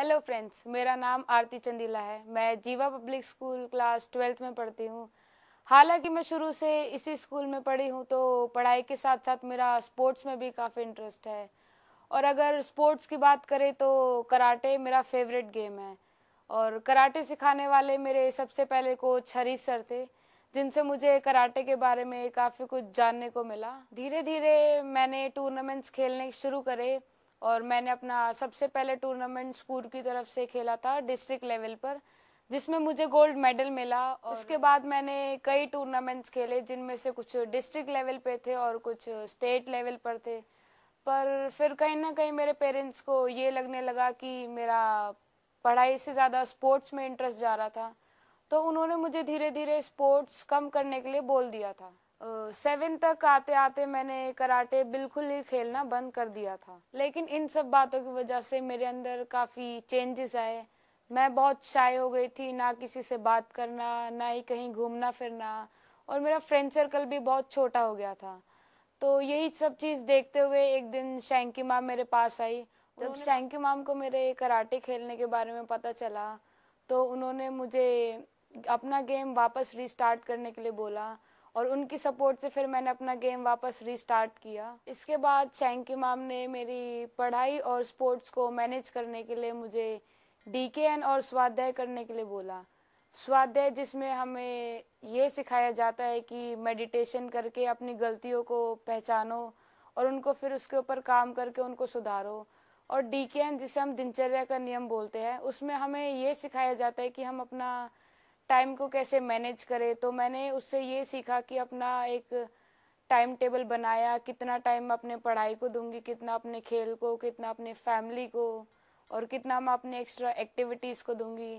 hello friends मेरा नाम आरती चंदीला है मैं जीवा पब्लिक स्कूल क्लास ट्वेल्थ में पढ़ती हूँ हालांकि मैं शुरू से इसी स्कूल में पढ़ी हूँ तो पढ़ाई के साथ साथ मेरा स्पोर्ट्स में भी काफ़ी इंटरेस्ट है और अगर स्पोर्ट्स की बात करें तो कराटे मेरा फेवरेट गेम है और कराटे सिखाने वाले मेरे सबसे पहले कोच हरीश सर थे जिनसे मुझे कराटे के बारे में काफ़ी कुछ जानने को मिला धीरे धीरे मैंने टूर्नामेंट्स खेलने शुरू करे और मैंने अपना सबसे पहले टूर्नामेंट स्कूल की तरफ से खेला था डिस्ट्रिक्ट लेवल पर जिसमें मुझे गोल्ड मेडल मिला और उसके बाद मैंने कई टूर्नामेंट्स खेले जिनमें से कुछ डिस्ट्रिक्ट लेवल पे थे और कुछ स्टेट लेवल पर थे पर फिर कहीं ना कहीं मेरे पेरेंट्स को ये लगने लगा कि मेरा पढ़ाई से ज़्यादा स्पोर्ट्स में इंटरेस्ट जा रहा था तो उन्होंने मुझे धीरे धीरे स्पोर्ट्स कम करने के लिए बोल दिया था सेवन तक आते आते मैंने कराटे बिल्कुल ही खेलना बंद कर दिया था लेकिन इन सब बातों की वजह से मेरे अंदर काफ़ी चेंजेस आए मैं बहुत शाय हो गई थी ना किसी से बात करना ना ही कहीं घूमना फिरना और मेरा फ्रेंड सर्कल भी बहुत छोटा हो गया था तो यही सब चीज़ देखते हुए एक दिन शैंकी माम मेरे पास आई तो जब शैंकी माम को मेरे कराटे खेलने के बारे में पता चला तो उन्होंने मुझे अपना गेम वापस रिस्टार्ट करने के लिए बोला और उनकी सपोर्ट से फिर मैंने अपना गेम वापस रीस्टार्ट किया इसके बाद की माम ने मेरी पढ़ाई और स्पोर्ट्स को मैनेज करने के लिए मुझे एन और स्वाध्याय करने के लिए बोला स्वाध्याय जिसमें हमें ये सिखाया जाता है कि मेडिटेशन करके अपनी गलतियों को पहचानो और उनको फिर उसके ऊपर काम करके उनको सुधारो और डी के एन जिसे हम दिनचर्या का नियम बोलते हैं उसमें हमें ये सिखाया जाता है कि हम अपना टाइम को कैसे मैनेज करे तो मैंने उससे ये सीखा कि अपना एक टाइम टेबल बनाया कितना टाइम अपने पढ़ाई को दूंगी कितना अपने खेल को कितना अपने फैमिली को और कितना मैं अपने एक्स्ट्रा एक्टिविटीज़ को दूंगी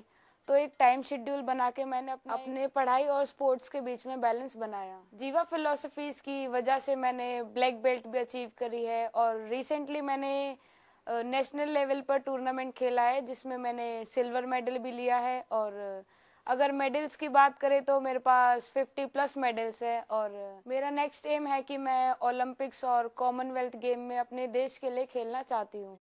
तो एक टाइम शेड्यूल बना के मैंने अपने, अपने पढ़ाई और स्पोर्ट्स के बीच में बैलेंस बनाया जीवा फिलोसफीज की वजह से मैंने ब्लैक बेल्ट भी अचीव करी है और रिसेंटली मैंने नेशनल लेवल पर टूर्नामेंट खेला है जिसमें मैंने सिल्वर मेडल भी लिया है और अगर मेडल्स की बात करें तो मेरे पास 50 प्लस मेडल्स है और मेरा नेक्स्ट एम है कि मैं ओलंपिक्स और कॉमनवेल्थ गेम में अपने देश के लिए खेलना चाहती हूँ